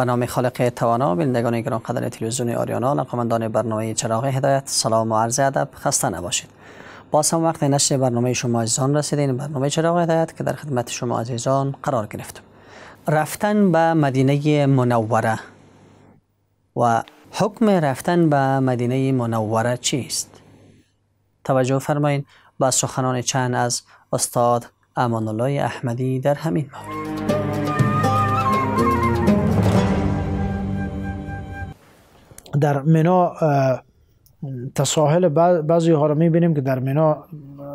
به نام خالق توانا بینندگان گرانقدر قدر تلویزیون آریانا علاقمندان برنامه چراغ هدایت سلام و عرض ادب خسته نباشید باز هم وقت نشر برنامه شما عزیزان رسیدین برنامه چراغ هدایت که در خدمت شما عزیزان قرار گرفت رفتن به مدینه منوره و حکم رفتن به مدینه منوره چیست توجه فرمایید با سخنان چند از استاد امان الله احمدی در همین مورد در منا تساهل بعضی ها رو میبینیم که در منا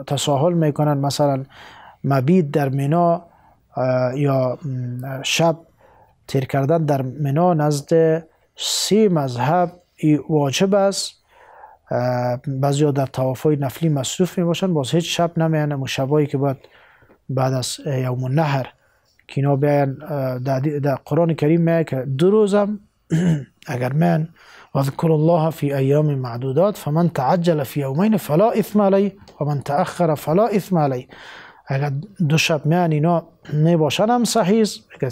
تساهل میکنن مثلا مبید در منا یا شب تیر کردن در منا نزد سی مذهب ای واجب است بعضی ها در توافای نفلی مصروف می باشند باز هیچ شب نمیان و شبایی که باید بعد از یوم النهر که اینا بیان در قرآن کریم میگه که دو روزم اگر من واذکر الله فی ایام معدودات فمن تعجل فی یومین فلا اثم عليه و من تأخر فلا اثم عليه اگر دو شب میان اینا نباشن هم صحیح اگر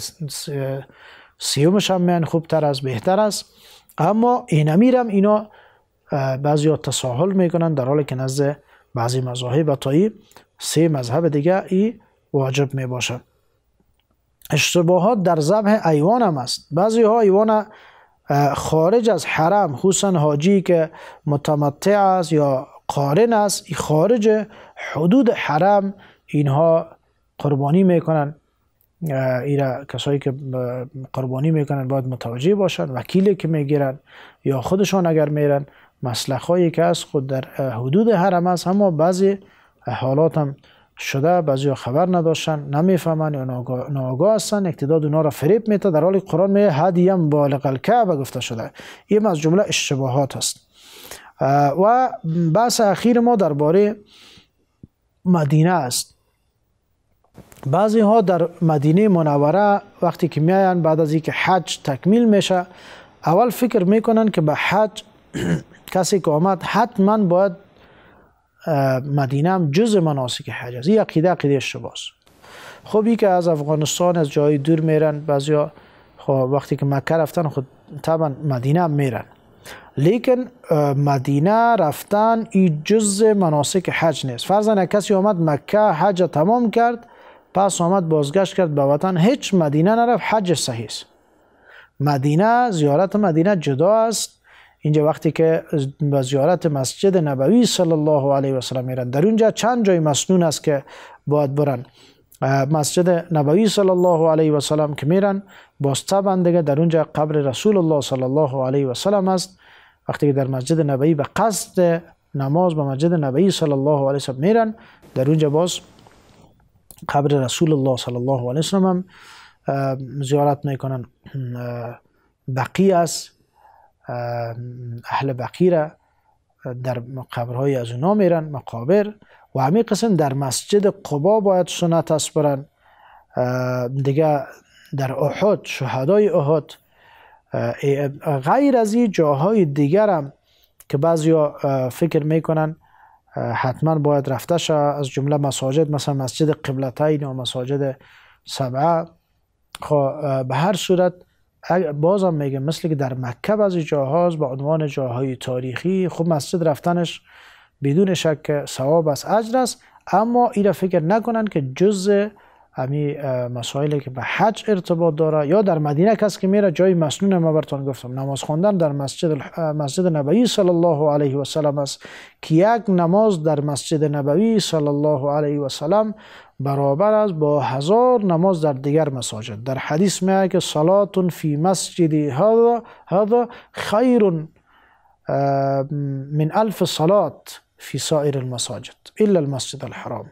سیومش هم خوبتر از بهتر است اما اینمیرم اینا بعضی ها تساهل میکنن در حالی که نزد بعضی مذاهب و سه مذهب دیگه ای واجب میباشن اشتباهات در ذبح ایوان هم است بعضی ها ایوان خارج از حرم خصوصا حاجی که متمتع است یا قارن است خارج حدود حرم اینها قربانی میکنن ایرا کسایی که قربانی میکنن باید متوجه باشن وکیلی که میگیرن یا خودشان اگر میرن مسلخ هایی که از خود در حدود حرم است اما بعضی حالات هم شده بعضی خبر نداشتن نمیفهمن یا ناآگاه هستن اقتداد اونا را فریب میته در حالی قرآن میگه هدیم بالغ الکعب گفته شده این از جمله اشتباهات است و بحث اخیر ما درباره مدینه است بعضی ها در مدینه منوره وقتی که میاین بعد از اینکه حج تکمیل میشه اول فکر میکنن که به حج کسی که آمد حتما باید مدینه هم جز مناسک حج است این عقیده عقیده خب خوبی که از افغانستان از جای دور میرن بعضیا خب وقتی که مکه رفتن خود خب طبعا مدینه هم میرن لیکن مدینه رفتن این جز مناسک حج نیست فرضاً کسی آمد مکه حج تمام کرد پس آمد بازگشت کرد به وطن هیچ مدینه نرفت حج صحیح است مدینه زیارت مدینه جدا است اینجا وقتی که به زیارت مسجد نبوی صلی الله علیه و سلم میرن در اونجا چند جای مسنون است که باید برن مسجد نبوی صلی الله علیه و سلم که میرن باسته بندگه در اونجا قبر رسول الله صلی الله علیه و سلم است وقتی که در مسجد نبوی به قصد نماز به مسجد نبوی صلی الله علیه و سلم میرن در اونجا باز قبر رسول الله صلی الله علیه و سلم زیارت میکنن بقی است اهل بقیره در قبرهای از اونا میرن مقابر و همین قسم در مسجد قبا باید سنت است برن دیگه در احد شهدای احد غیر از این جاهای دیگر هم که بعضی فکر میکنن حتما باید رفته شه از جمله مساجد مثلا مسجد قبلتین و مساجد سبعه خب به هر صورت هم میگه مثل که در مکه بعضی جاها به عنوان جاهای تاریخی خب مسجد رفتنش بدون شک ثواب است اجر است اما ایره فکر نکنن که جز امی مسائلی که به حج ارتباط داره یا در مدینه کس که میره جای مسنون ما برتون گفتم نماز خوندن در مسجد مسجد نبوی صلی الله علیه و سلم است که یک نماز در مسجد نبوی صلی الله علیه و سلم برابر است با هزار نماز در دیگر مساجد در حدیث میگه که صلات فی مسجد هذا هذا خیر من الف صلات فی سایر المساجد الا المسجد الحرام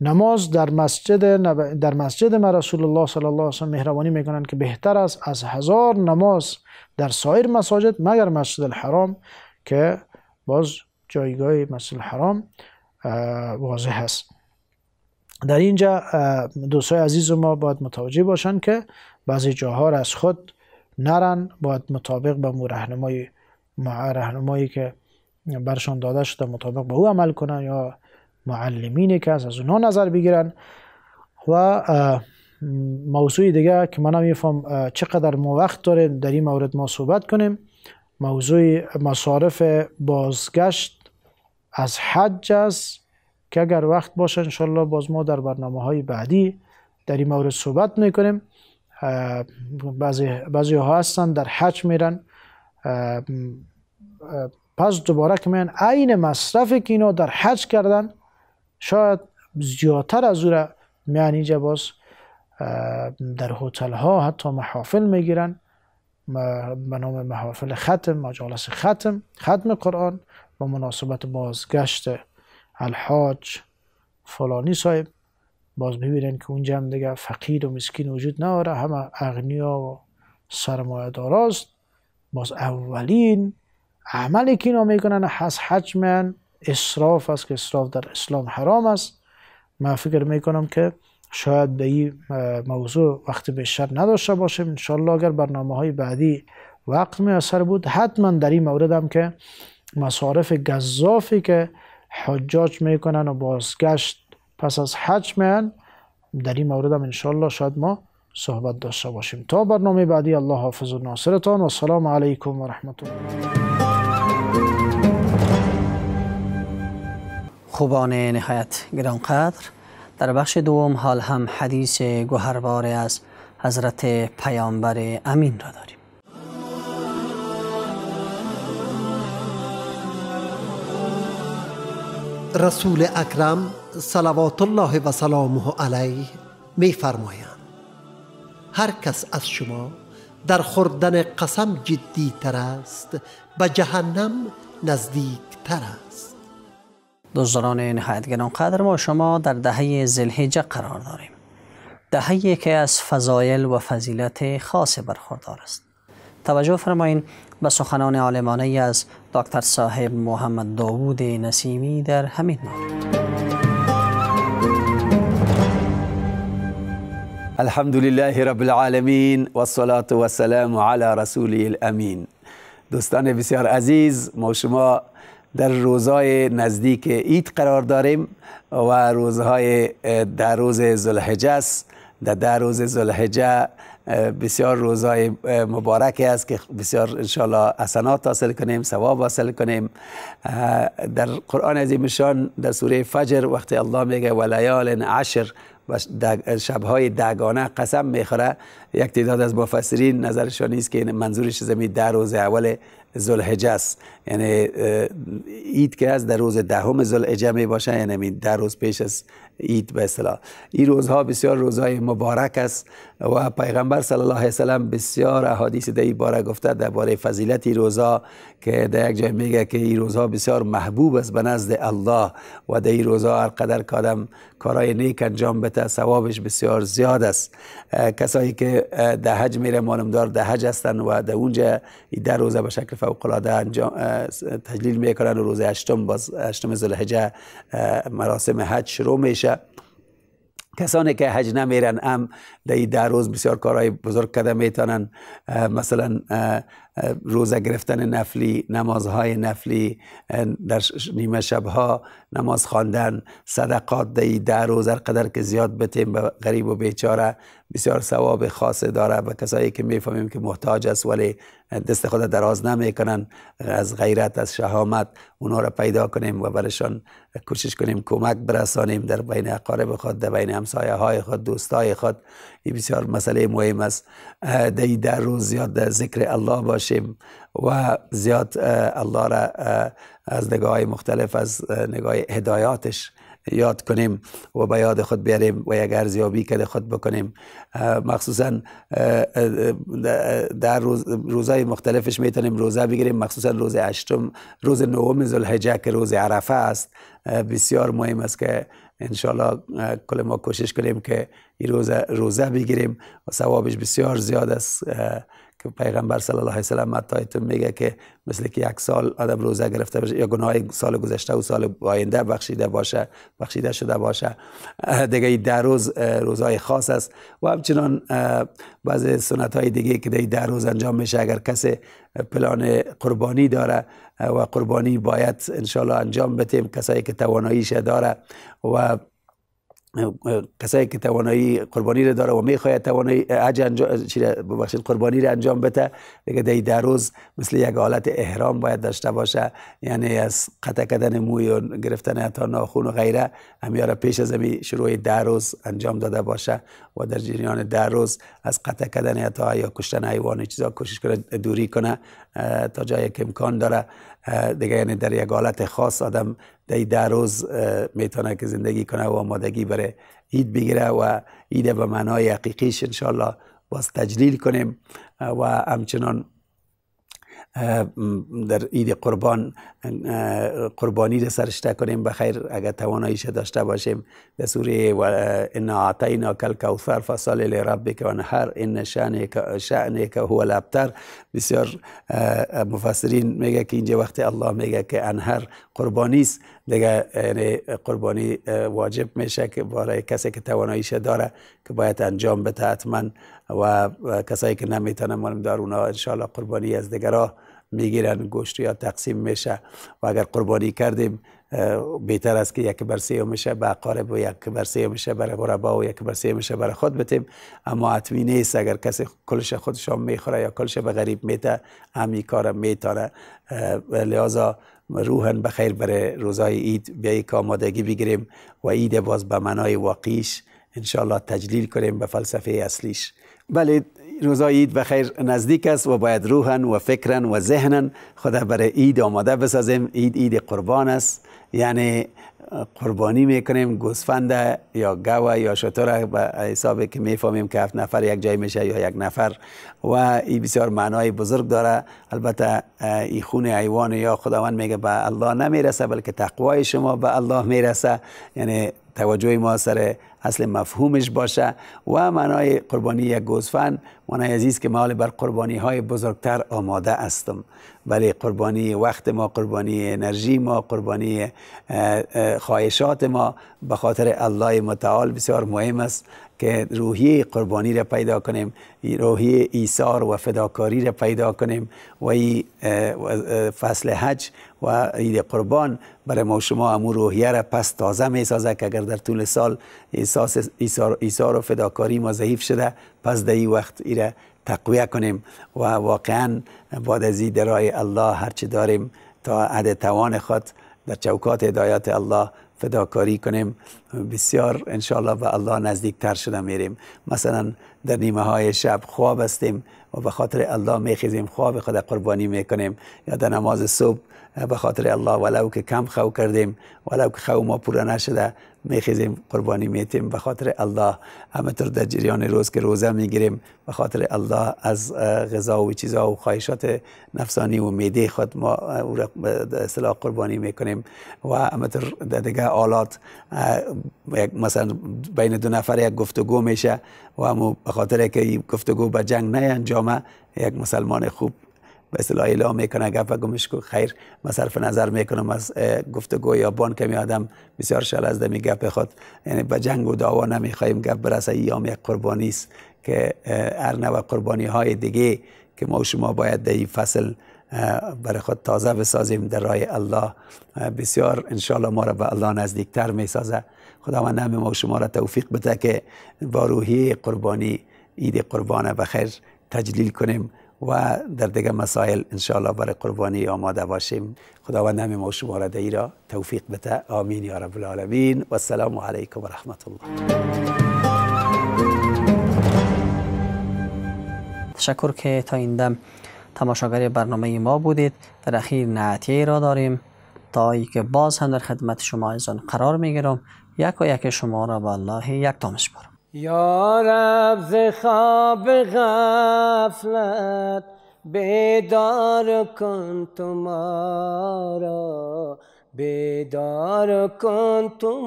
نماز در مسجد در مسجد ما رسول الله صلی الله علیه و مهربانی میکنن که بهتر است از هزار نماز در سایر مساجد مگر مسجد الحرام که باز جایگاه مسجد الحرام واضح است در اینجا دوستای عزیز ما باید متوجه باشن که بعضی جاها را از خود نرن باید مطابق به مو رهنمای رهنمایی که برشان داده شده مطابق به او عمل کنن یا معلمینی که از اونها نظر بگیرن و موضوع دیگه که من میفهم چقدر ما وقت داریم در این مورد ما صحبت کنیم موضوع مصارف بازگشت از حج است که اگر وقت باشه انشالله باز ما در برنامه های بعدی در این مورد صحبت میکنیم بعضی, بعضی ها هستن در حج میرن پس دوباره که میان عین مصرفی که اینا در حج کردن شاید زیادتر از او را میان اینجا باز در هتل ها حتی محافل میگیرن به نام محافل ختم مجالس ختم ختم قرآن و مناسبت بازگشت الحاج فلانی صاحب باز میبینن که اونجا هم دیگه فقیر و مسکین وجود نداره همه اغنیا و سرمایه داراست باز اولین عملی که اینا میکنن حس حجمن اصراف است که اصراف در اسلام حرام است من فکر میکنم که شاید به این موضوع وقت بیشتر نداشته باشیم انشالله اگر برنامه های بعدی وقت میسر بود حتما در این مورد هم که مصارف گذافی که حجاج میکنن و بازگشت پس از حج میان در این مورد هم انشاءالله شاید ما صحبت داشته باشیم تا برنامه بعدی الله حافظ و ناصرتان و سلام علیکم و رحمت الله خوبان نهایت گرانقدر در بخش دوم حال هم حدیث گوهربار از حضرت پیامبر امین را داریم رسول اکرم صلوات الله و سلامه علیه می فرمایند هر کس از شما در خوردن قسم جدی تر است به جهنم نزدیک تر است دزداران نهایت قدر ما شما در دهه زلحجه قرار داریم دهه که از فضایل و فضیلت خاص برخوردار است توجه فرمایین به سخنان عالمانه از دکتر صاحب محمد داوود نسیمی در همین مورد الحمد رب العالمین و الصلاة و علی رسول الامین دوستان بسیار عزیز ما شما در روزهای نزدیک عید قرار داریم و روزهای در روز زلحجه است در, روز زلحجه بسیار روزای مبارکی است که بسیار انشالله حسنات حاصل کنیم ثواب حاصل کنیم در قرآن عظیم شان در سوره فجر وقتی الله میگه ولیال عشر و دگ... شبهای دگانه قسم میخوره یک تعداد از مفسرین نظرشان است که منظورش زمین در روز اول زلحجه است یعنی اید که از در روز دهم زلحجه یعنی می باشه یعنی در روز پیش از اید به اصطلاح این روزها بسیار روزهای مبارک است و پیغمبر صلی الله علیه وسلم بسیار احادیث در این باره گفته باره فضیلت این روزها که در یک جای میگه که این روزها بسیار محبوب است به نزد الله و در این روزها هر قدر کارم کارای نیک انجام بده سوابش بسیار زیاد است کسایی که ده حج میره مانمدار ده حج هستن و در اونجا در روزه به شکل فوق العاده تجلیل میکنن و روز هشتم باز هشتم ذوالحجه مراسم حج شروع میشه کسانی که حج نمیرن هم در این ده روز بسیار کارهای بزرگ کرده میتونن مثلا روزه گرفتن نفلی نمازهای نفلی در نیمه شبها نماز خواندن صدقات دهی در روز قدر که زیاد بتیم به غریب و بیچاره بسیار ثواب خاص داره و کسایی که میفهمیم که محتاج است ولی دست خود دراز نمیکنن از غیرت از شهامت اونها را پیدا کنیم و برشان کوشش کنیم کمک برسانیم در بین اقارب خود در بین همسایه های خود دوستای خود این بسیار مسئله مهم است در روز زیاد ذکر الله باش باشیم و زیاد الله را از نگاه مختلف از نگاه هدایاتش یاد کنیم و به یاد خود بیاریم و یک ارزیابی که خود بکنیم مخصوصا در روز روزای مختلفش میتونیم روزه بگیریم مخصوصا روز هشتم روز نهم ذوالحجه که روز عرفه است بسیار مهم است که انشالله کل ما کوشش کنیم که این روز روزه بگیریم و ثوابش بسیار زیاد است که پیغمبر صلی الله علیه و سلم میگه که مثل که یک سال آدم روزه گرفته باشه یا گناه سال گذشته و سال آینده بخشیده باشه بخشیده شده باشه دیگه در روز روزهای خاص است و همچنان بعض سنت های دیگه که در روز انجام میشه اگر کسی پلان قربانی داره و قربانی باید انشالله انجام بتیم کسایی که تواناییش داره و کسایی که توانایی قربانی رو داره و میخواه توانایی حج قربانی رو انجام بده دیگه دی در روز مثل یک حالت احرام باید داشته باشه یعنی از قطع کردن موی و گرفتن تا ناخون و غیره همیاره پیش از می شروع در روز انجام داده باشه و در جریان در روز از قطع کردن تا یا کشتن حیوان چیزا کوشش کنه دوری کنه تا جایی که امکان داره دیگه یعنی در یک حالت خاص آدم در ده روز میتونه که زندگی کنه و آمادگی بره، اید بگیره و ایده به معنای حقیقیش انشالله باز تجلیل کنیم و همچنان در عید قربان قربانی را سرشته کنیم بخیر اگر تواناییش داشته باشیم در سوره و انا اعطینا کل کوثر فصل لربک این ان که هو الابتر بسیار مفسرین میگه که اینجا وقتی الله میگه که انهر قربانی است دیگه یعنی قربانی واجب میشه که برای کسی که تواناییش داره که باید انجام بده حتما و کسایی که نمیتونه مالم دار اونا انشالله قربانی از دیگرا میگیرن گوشت یا تقسیم میشه و اگر قربانی کردیم بهتر است که یک برسه میشه به اقارب و یک برسه میشه برای غربا و یک برسه میشه برای خود بتیم اما حتمی نیست اگر کسی کلش خودش هم میخوره یا کلش به غریب میته همی کار میتاره لذا روحن بخیر برای روزای اید بیایی که آمادگی بگیریم و اید باز به منای واقعیش انشاءالله تجلیل کنیم به فلسفه اصلیش بله روزای عید بخیر نزدیک است و باید روحن و فکرن و ذهنن خدا برای عید آماده بسازیم عید عید قربان است یعنی قربانی میکنیم گوسفند یا گاو یا شتر به حساب که میفهمیم که هفت نفر یک جای میشه یا یک نفر و این بسیار معنای بزرگ داره البته این خون حیوان یا خداوند میگه به الله نمیرسه بلکه تقوای شما به الله میرسه یعنی توجه ما سر اصل مفهومش باشه و معنای قربانی یک گوزفن معنای عزیز که مال بر قربانی های بزرگتر آماده هستم ولی قربانی وقت ما قربانی انرژی ما قربانی خواهشات ما به خاطر الله متعال بسیار مهم است که روحی قربانی را پیدا کنیم روحی ایثار و فداکاری را پیدا کنیم و این فصل حج و عید قربان برای ما شما امو روحیه را پس تازه می سازه که اگر در طول سال احساس ایثار و فداکاری ما ضعیف شده پس در این وقت ای را تقویه کنیم و واقعا بعد از درای الله هرچی داریم تا عد توان خود در چوکات هدایت الله فداکاری کنیم بسیار انشالله به الله نزدیک تر شده میریم مثلا در نیمه های شب خواب هستیم و به خاطر الله میخیزیم خواب خود قربانی میکنیم یا در نماز صبح به خاطر الله ولو که کم خو کردیم ولو که خو ما پورا نشده میخیزیم قربانی میتیم به خاطر الله همطور در جریان روز که روزه میگیریم به خاطر الله از غذا و چیزا و خواهشات نفسانی و میده خود ما او را قربانی میکنیم و طور در دیگه آلات مثلا بین دو نفر یک گفتگو میشه و همو به خاطر که گفتگو به جنگ نه یک مسلمان خوب به اصطلاح اعلام میکنه اگر و گمش کو خیر ما صرف نظر میکنم از گفتگو یا بان کمی آدم بسیار شال از دمی گپ خود یعنی به جنگ و دعوا نمیخوایم گپ برسه ایام یک قربانی است که هر نوع قربانی های دیگه که ما و شما باید در این فصل برای خود تازه بسازیم در راه الله بسیار انشالله ما را به الله نزدیکتر می سازه خداوند نام ما و شما را توفیق بده که با روحی قربانی عید قربانه خیر تجلیل کنیم و در دیگه مسائل انشاءالله برای قربانی آماده باشیم خداوند همه ما شما را را توفیق بده آمین یا رب العالمین و السلام علیکم و رحمت الله تشکر که تا این دم تماشاگر برنامه ما بودید در اخیر نعتیه را داریم تا ای که باز هم در خدمت شما ایزان قرار میگیرم یک و یک شما را به الله یک تامش بارم یا رب ز خواب غفلت بیدار کن تو ما بیدار کن تو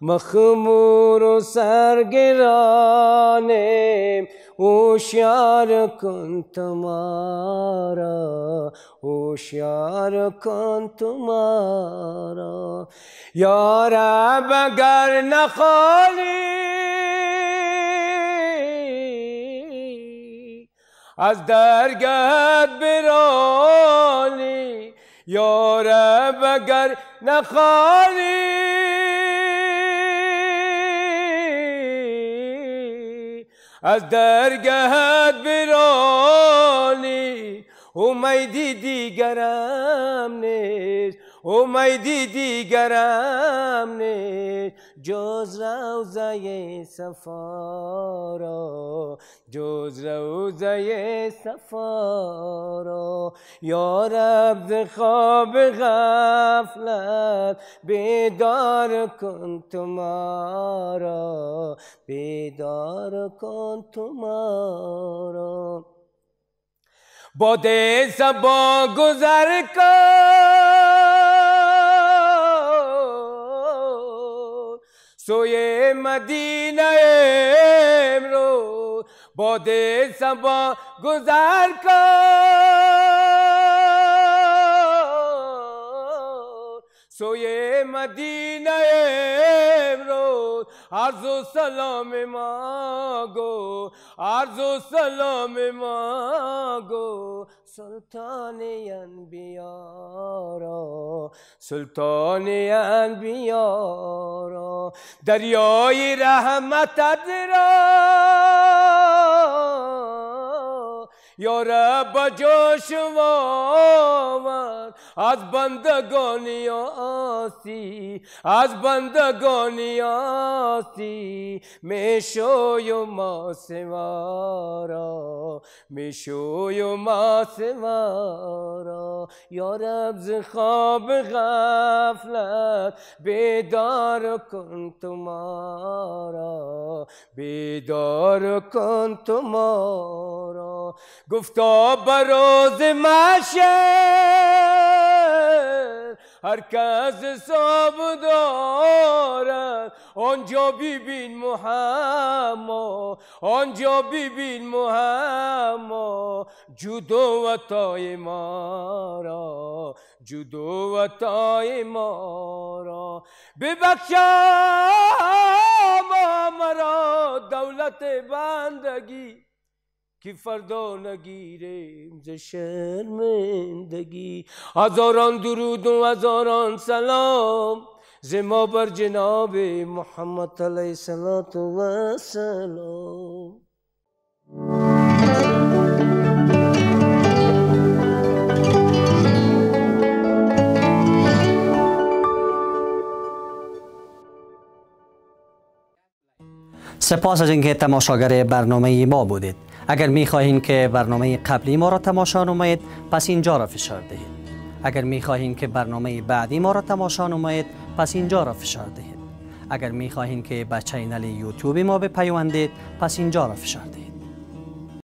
مخمور و سرگرانیم اوشیار کن تو ما را کن تو یارا بگر نخالی از درگاه برالی یارا بگر نخالی از درگهت برالی امیدی دیگرم نیست امیدی دیگرم نیست جز روزه صفا جز روزه صفا یا رب خواب غفلت بیدار کن تو ما بیدار کن تو ما را سبا گذر کن سوی مدینه امروز با سبا گذر کن سوی مدینه امروز عرض و سلام ما گو عرض و سلام ما گو سلطان انبیا را سلطان انبیا را دریای رحمت را یا رب جاش آور از بندگانی آسی از بندگانی آسی میشوی و ما سوارا میشوی و ما سوارا یا رب ز خواب غفلت بیدار کن تو ما را بیدار کن تو ما را گفتا براز روز هر کس حساب دارد آنجا ببین محمد آنجا ببین محمد جدو و تای ما را جودو و ما را ببخشا ما مرا دولت بندگی که فردا نگیریم ز شرمندگی هزاران درود و هزاران سلام ز ما بر جناب محمد علیه و سلام سپاس از اینکه تماشاگر برنامه ما بودید اگر می خواهید که برنامه قبلی ما را تماشا نمایید پس اینجا را فشار دهید اگر می خواهید که برنامه بعدی ما را تماشا نمایید پس اینجا را فشار دهید اگر می خواهید که به چینل یوتیوب ما بپیوندید پس اینجا را فشار دهید